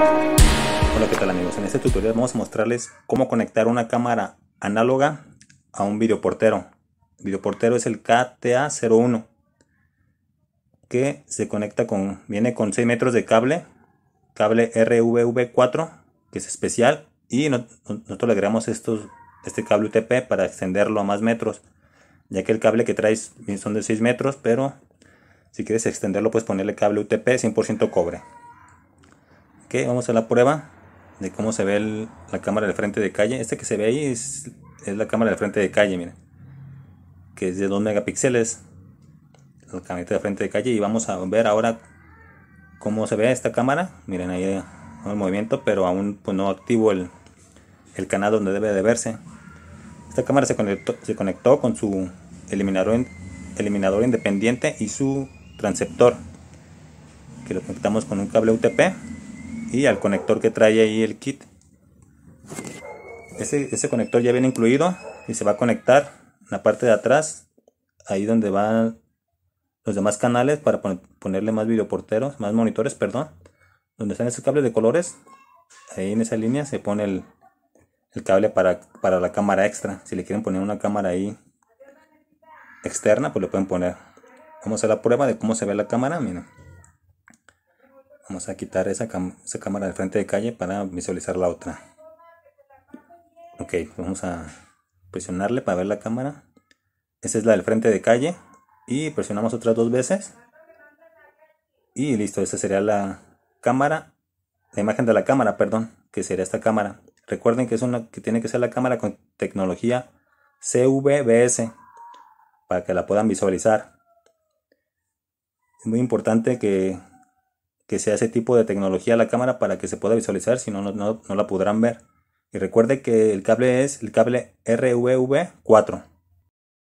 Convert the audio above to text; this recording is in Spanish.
Hola, ¿qué tal amigos? En este tutorial vamos a mostrarles cómo conectar una cámara análoga a un videoportero. El videoportero es el KTA01 que se conecta con, viene con 6 metros de cable, cable RVV4 que es especial y nosotros le agregamos este cable UTP para extenderlo a más metros ya que el cable que traes son de 6 metros pero si quieres extenderlo puedes ponerle cable UTP 100% cobre vamos a la prueba de cómo se ve la cámara del frente de calle. este que se ve ahí es, la cámara del frente de calle, miren. Que es de 2 megapíxeles. La camioneta de frente de calle. Y vamos a ver ahora cómo se ve esta cámara. Miren ahí el movimiento, pero aún pues, no activo el, canal donde debe de verse. Esta cámara se conectó, se conectó con su eliminador, eliminador independiente y su transceptor. Que lo conectamos con un cable UTP y al conector que trae ahí el kit. Ese, conector ya viene incluido y se va a conectar en la parte de atrás, ahí donde van los demás canales para ponerle más videoporteros, más monitores, perdón. Donde están esos cables de colores, ahí en esa línea se pone el, cable para, la cámara extra. Si le quieren poner una cámara ahí externa, pues le pueden poner. Vamos a la prueba de cómo se ve la cámara, miren. Vamos a quitar esa, cámara del frente de calle para visualizar la otra. Ok, vamos a presionarle para ver la cámara. Esa es la del frente de calle. Y presionamos otras dos veces. Y listo, esa sería la cámara. La imagen de la cámara, perdón, que sería esta cámara. Recuerden que es una que tiene que ser la cámara con tecnología CVBS para que la puedan visualizar. Es muy importante que que sea ese tipo de tecnología la cámara para que se pueda visualizar, si no, no, no la podrán ver. Y recuerde que el cable es el cable RVV4.